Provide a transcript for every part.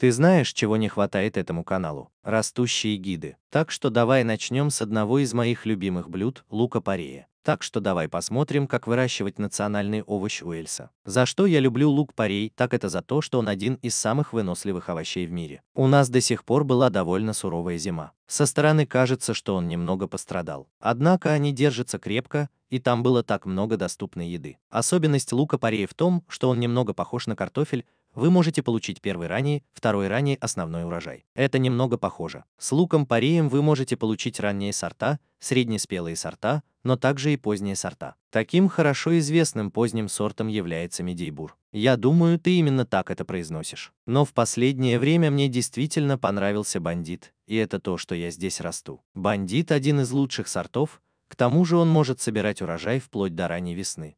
Ты знаешь, чего не хватает этому каналу? Растущие гиды. Так что давай начнем с одного из моих любимых блюд – лука-порея. Так что давай посмотрим, как выращивать национальный овощ Уэльса. За что я люблю лук-порей, так это за то, что он один из самых выносливых овощей в мире. У нас до сих пор была довольно суровая зима. Со стороны кажется, что он немного пострадал. Однако они держатся крепко, и там было так много доступной еды. Особенность лука порея в том, что он немного похож на картофель, вы можете получить первый ранний, второй ранний основной урожай. Это немного похоже. С луком-пореем вы можете получить ранние сорта, среднеспелые сорта, но также и поздние сорта. Таким хорошо известным поздним сортом является медийбур. Я думаю, ты именно так это произносишь. Но в последнее время мне действительно понравился бандит, и это то, что я здесь расту. Бандит – один из лучших сортов, к тому же он может собирать урожай вплоть до ранней весны.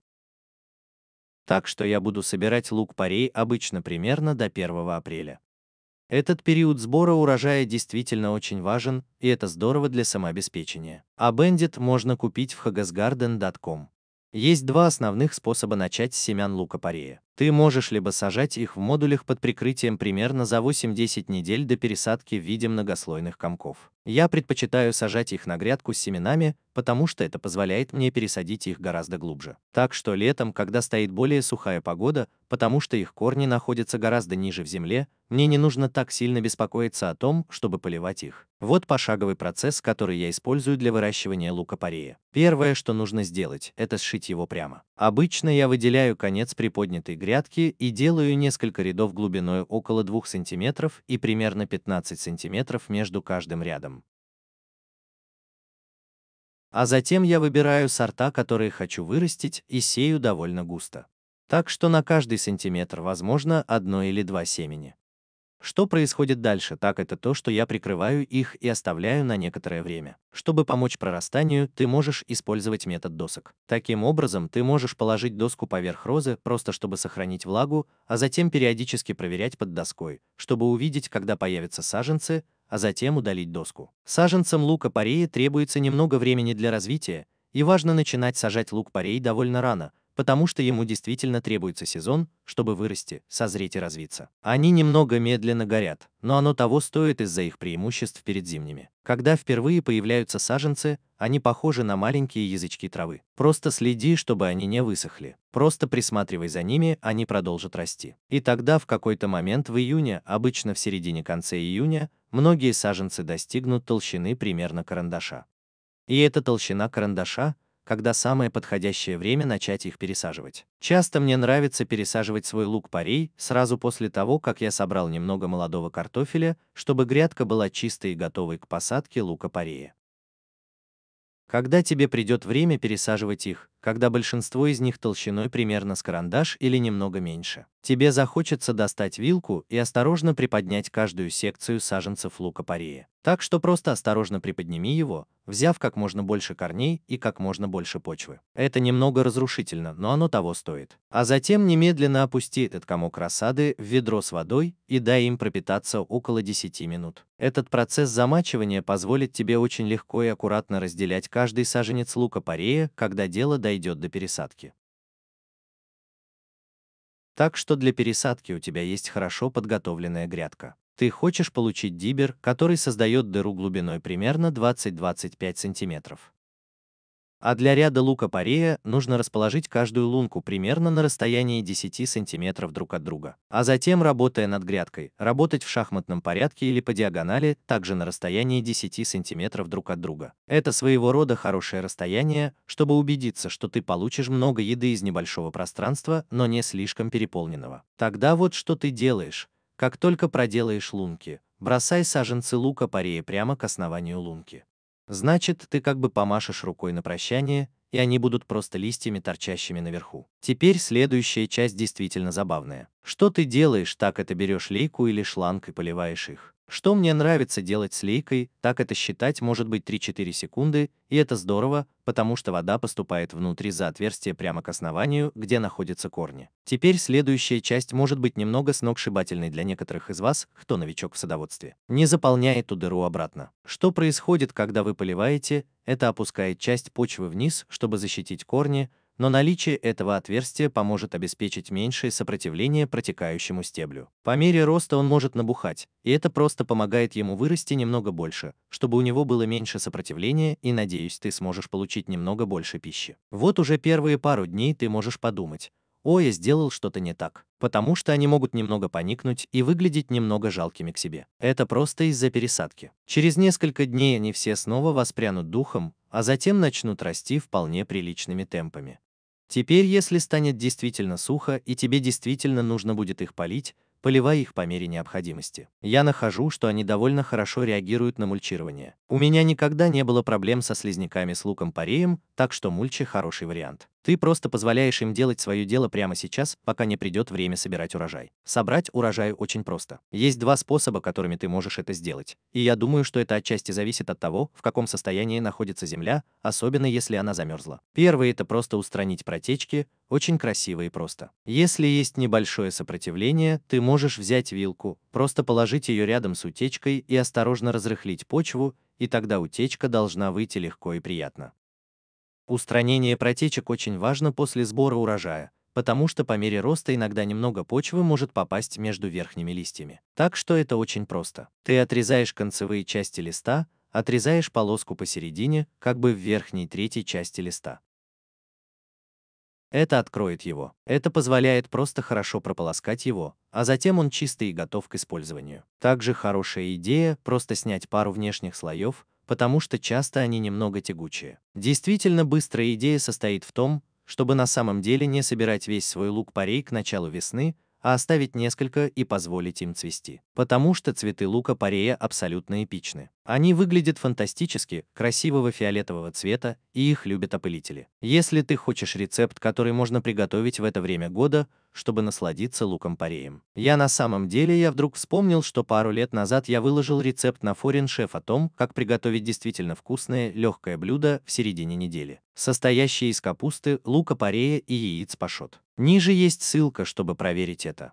Так что я буду собирать лук-порей обычно примерно до 1 апреля. Этот период сбора урожая действительно очень важен, и это здорово для самообеспечения. А Бендит можно купить в hagasgarden.com. Есть два основных способа начать с семян лука-порея. Ты можешь либо сажать их в модулях под прикрытием примерно за 8-10 недель до пересадки в виде многослойных комков. Я предпочитаю сажать их на грядку с семенами, потому что это позволяет мне пересадить их гораздо глубже. Так что летом, когда стоит более сухая погода, потому что их корни находятся гораздо ниже в земле, мне не нужно так сильно беспокоиться о том, чтобы поливать их. Вот пошаговый процесс, который я использую для выращивания лука-порея. Первое, что нужно сделать, это сшить его прямо. Обычно я выделяю конец приподнятой грядки и делаю несколько рядов глубиной около 2 см и примерно 15 см между каждым рядом. А затем я выбираю сорта, которые хочу вырастить, и сею довольно густо. Так что на каждый сантиметр возможно одно или два семени. Что происходит дальше, так это то, что я прикрываю их и оставляю на некоторое время. Чтобы помочь прорастанию, ты можешь использовать метод досок. Таким образом, ты можешь положить доску поверх розы, просто чтобы сохранить влагу, а затем периодически проверять под доской, чтобы увидеть, когда появятся саженцы, а затем удалить доску. Саженцам лука пареи требуется немного времени для развития, и важно начинать сажать лук парей довольно рано, потому что ему действительно требуется сезон, чтобы вырасти, созреть и развиться. Они немного медленно горят, но оно того стоит из-за их преимуществ перед зимними. Когда впервые появляются саженцы, они похожи на маленькие язычки травы. Просто следи, чтобы они не высохли. Просто присматривай за ними, они продолжат расти. И тогда в какой-то момент в июне, обычно в середине-конце июня, многие саженцы достигнут толщины примерно карандаша. И эта толщина карандаша – когда самое подходящее время начать их пересаживать. Часто мне нравится пересаживать свой лук-порей сразу после того, как я собрал немного молодого картофеля, чтобы грядка была чистой и готовой к посадке лука-порея. Когда тебе придет время пересаживать их, когда большинство из них толщиной примерно с карандаш или немного меньше. Тебе захочется достать вилку и осторожно приподнять каждую секцию саженцев лука-порея. Так что просто осторожно приподними его, взяв как можно больше корней и как можно больше почвы. Это немного разрушительно, но оно того стоит. А затем немедленно опусти этот комок рассады в ведро с водой и дай им пропитаться около 10 минут. Этот процесс замачивания позволит тебе очень легко и аккуратно разделять каждый саженец лука-порея, когда дело дойдет дойдет до пересадки. Так что для пересадки у тебя есть хорошо подготовленная грядка. Ты хочешь получить дибер, который создает дыру глубиной примерно 20-25 сантиметров. А для ряда лука парея нужно расположить каждую лунку примерно на расстоянии 10 сантиметров друг от друга. А затем, работая над грядкой, работать в шахматном порядке или по диагонали, также на расстоянии 10 сантиметров друг от друга. Это своего рода хорошее расстояние, чтобы убедиться, что ты получишь много еды из небольшого пространства, но не слишком переполненного. Тогда вот что ты делаешь. Как только проделаешь лунки, бросай саженцы лука парея прямо к основанию лунки. Значит, ты как бы помашешь рукой на прощание, и они будут просто листьями, торчащими наверху. Теперь следующая часть действительно забавная. Что ты делаешь, так это берешь лейку или шланг и поливаешь их. Что мне нравится делать с лейкой, так это считать может быть 3-4 секунды, и это здорово, потому что вода поступает внутри за отверстие прямо к основанию, где находятся корни. Теперь следующая часть может быть немного сногсшибательной для некоторых из вас, кто новичок в садоводстве. Не заполняй эту дыру обратно. Что происходит, когда вы поливаете, это опускает часть почвы вниз, чтобы защитить корни, но наличие этого отверстия поможет обеспечить меньшее сопротивление протекающему стеблю. По мере роста он может набухать, и это просто помогает ему вырасти немного больше, чтобы у него было меньше сопротивления и, надеюсь, ты сможешь получить немного больше пищи. Вот уже первые пару дней ты можешь подумать, о, я сделал что-то не так, потому что они могут немного поникнуть и выглядеть немного жалкими к себе. Это просто из-за пересадки. Через несколько дней они все снова воспрянут духом, а затем начнут расти вполне приличными темпами. Теперь, если станет действительно сухо и тебе действительно нужно будет их полить, поливая их по мере необходимости. Я нахожу, что они довольно хорошо реагируют на мульчирование. У меня никогда не было проблем со слизняками с луком-пореем, так что мульчи – хороший вариант. Ты просто позволяешь им делать свое дело прямо сейчас, пока не придет время собирать урожай. Собрать урожай очень просто. Есть два способа, которыми ты можешь это сделать. И я думаю, что это отчасти зависит от того, в каком состоянии находится земля, особенно если она замерзла. Первый это просто устранить протечки, очень красиво и просто. Если есть небольшое сопротивление, ты можешь Можешь взять вилку, просто положить ее рядом с утечкой и осторожно разрыхлить почву, и тогда утечка должна выйти легко и приятно. Устранение протечек очень важно после сбора урожая, потому что по мере роста иногда немного почвы может попасть между верхними листьями. Так что это очень просто. Ты отрезаешь концевые части листа, отрезаешь полоску посередине, как бы в верхней третьей части листа. Это откроет его. Это позволяет просто хорошо прополоскать его, а затем он чистый и готов к использованию. Также хорошая идея просто снять пару внешних слоев, потому что часто они немного тягучие. Действительно быстрая идея состоит в том, чтобы на самом деле не собирать весь свой лук парей к началу весны, а оставить несколько и позволить им цвести потому что цветы лука-порея абсолютно эпичны. Они выглядят фантастически, красивого фиолетового цвета, и их любят опылители. Если ты хочешь рецепт, который можно приготовить в это время года, чтобы насладиться луком-пореем. Я на самом деле, я вдруг вспомнил, что пару лет назад я выложил рецепт на форин-шеф о том, как приготовить действительно вкусное, легкое блюдо в середине недели, состоящее из капусты, лука-порея и яиц пашот. Ниже есть ссылка, чтобы проверить это.